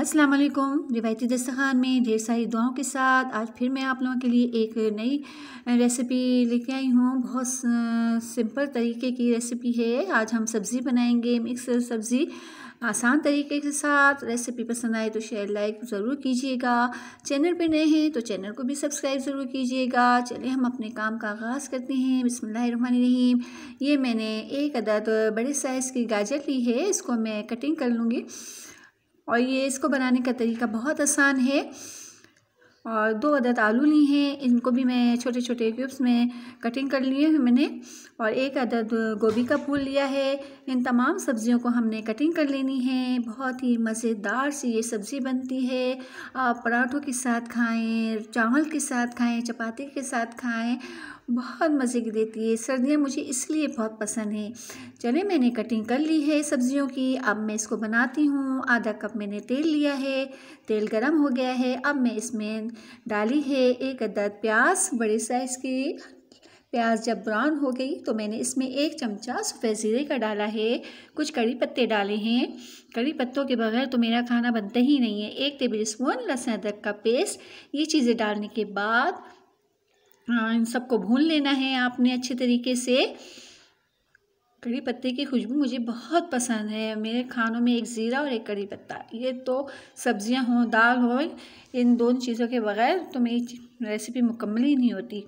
अस्सलाम वालेकुम रिवायती दस्तखान में ढेर सारी दुआओं के साथ आज फिर मैं आप लोगों के लिए एक नई रेसिपी लेके आई हूँ बहुत सिंपल तरीके की रेसिपी है आज हम सब्ज़ी बनाएंगे मिक्स सब्ज़ी आसान तरीके के साथ रेसिपी पसंद आए तो शेयर लाइक ज़रूर कीजिएगा चैनल पर नए हैं तो चैनल को भी सब्सक्राइब ज़रूर कीजिएगा चलिए हम अपने काम का आगाज़ करते हैं रहीम ये मैंने एक अदद बड़े साइज़ की गाजर ली है इसको मैं कटिंग कर लूँगी और ये इसको बनाने का तरीका बहुत आसान है और दो अदद आलू ली हैं इनको भी मैं छोटे छोटे क्यूब्स में कटिंग कर लिए हैं मैंने और एक अदद गोभी का फूल लिया है इन तमाम सब्ज़ियों को हमने कटिंग कर लेनी है बहुत ही मज़ेदार सी ये सब्ज़ी बनती है आप पराठों के साथ खाएं चावल के साथ खाएं चपाती के साथ खाएं बहुत मज़े की देती है सर्दियाँ मुझे इसलिए बहुत पसंद हैं चले मैंने कटिंग कर ली है सब्जियों की अब मैं इसको बनाती हूँ आधा कप मैंने तेल लिया है तेल गरम हो गया है अब मैं इसमें डाली है एक अदद प्याज बड़े साइज़ की प्याज जब ब्राउन हो गई तो मैंने इसमें एक चमचा सफ़ेद ज़ीरे का डाला है कुछ कड़ी पत्ते डाले हैं कड़ी पत्तों के बगैर तो मेरा खाना बनता ही नहीं है एक टेबल स्पून लहसुन अदरक का पेस्ट ये चीज़ें डालने के बाद हाँ, इन सबको भून लेना है आपने अच्छे तरीके से कड़ी पत्ते की खुशबू मुझे बहुत पसंद है मेरे खानों में एक ज़ीरा और एक कड़ी पत्ता ये तो सब्जियां हों दाल हो इन दोनों चीज़ों के बगैर तो मेरी रेसिपी मुकम्मल ही नहीं होती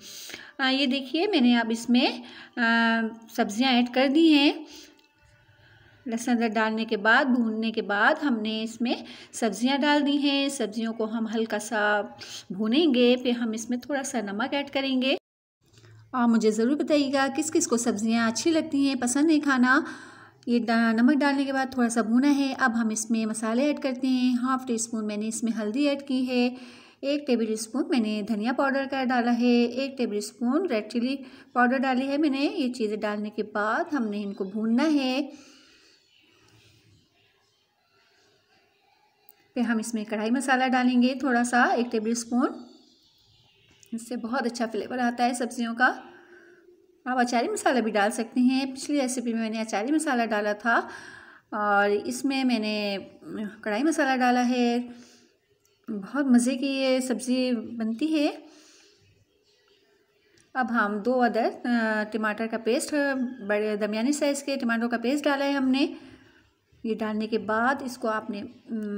आ, हाँ, ये देखिए मैंने अब इसमें सब्ज़ियां ऐड कर दी हैं लहसुन अदरक डालने के बाद भूनने के बाद हमने इसमें सब्ज़ियाँ डाल दी हैं सब्ज़ियों को हम हल्का सा भूनेंगे फिर हम इसमें थोड़ा सा नमक ऐड करेंगे और मुझे ज़रूर बताइएगा किस किस को सब्ज़ियाँ अच्छी लगती हैं पसंद है खाना ये नमक डालने के बाद थोड़ा सा भूना है अब हम इसमें मसाले ऐड करते हैं हाफ़ टी स्पून मैंने इसमें हल्दी ऐड की है एक टेबल स्पून मैंने धनिया पाउडर का डाला है एक tablespoon red chilli powder डाली है मैंने ये चीज़ें डालने के बाद हमने इनको भूनना है फिर हम इसमें कढ़ाई मसाला डालेंगे थोड़ा सा एक टेबल स्पून इससे बहुत अच्छा फ्लेवर आता है सब्जियों का आप अचारी मसाला भी डाल सकते हैं पिछली रेसिपी में मैंने अचारी मसाला डाला था और इसमें मैंने कढ़ाई मसाला डाला है बहुत मज़े की ये सब्ज़ी बनती है अब हम दो अदर टमाटर का पेस्ट बड़े दरमिया साइज़ के टमाटर का पेस्ट डाला है हमने ये डालने के बाद इसको आपने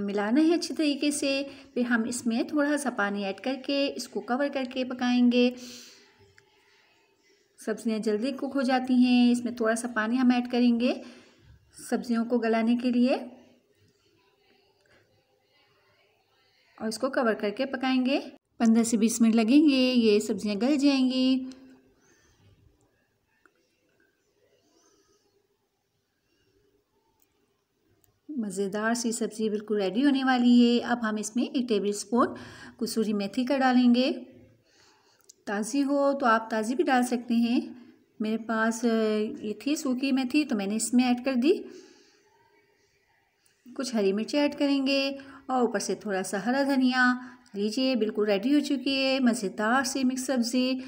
मिलाना है अच्छे तरीके से फिर हम इसमें थोड़ा सा पानी ऐड करके इसको कवर करके पकाएंगे सब्ज़ियाँ जल्दी कुक हो जाती हैं इसमें थोड़ा सा पानी हम ऐड करेंगे सब्ज़ियों को गलाने के लिए और इसको कवर करके पकाएंगे पंद्रह से बीस मिनट लगेंगे ये सब्ज़ियाँ गल जाएंगी मज़ेदार सी सब्ज़ी बिल्कुल रेडी होने वाली है अब हम इसमें एक टेबल स्पून कसूरी मेथी का डालेंगे ताज़ी हो तो आप ताज़ी भी डाल सकते हैं मेरे पास ये थी सूखी मेथी तो मैंने इसमें ऐड कर दी कुछ हरी मिर्ची ऐड करेंगे और ऊपर से थोड़ा सा हरा धनिया लीजिए बिल्कुल रेडी हो चुकी है मज़ेदार सी मिक्स सब्ज़ी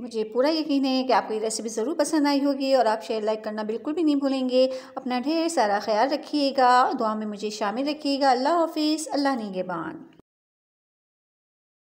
मुझे पूरा यकीन है कि आपको ये रेसिपी ज़रूर पसंद आई होगी और आप शेयर लाइक करना बिल्कुल भी नहीं भूलेंगे अपना ढेर सारा ख्याल रखिएगा दुआ में मुझे शामिल रखिएगा अल्लाह हाफिज़ अल्लाह नेगेबान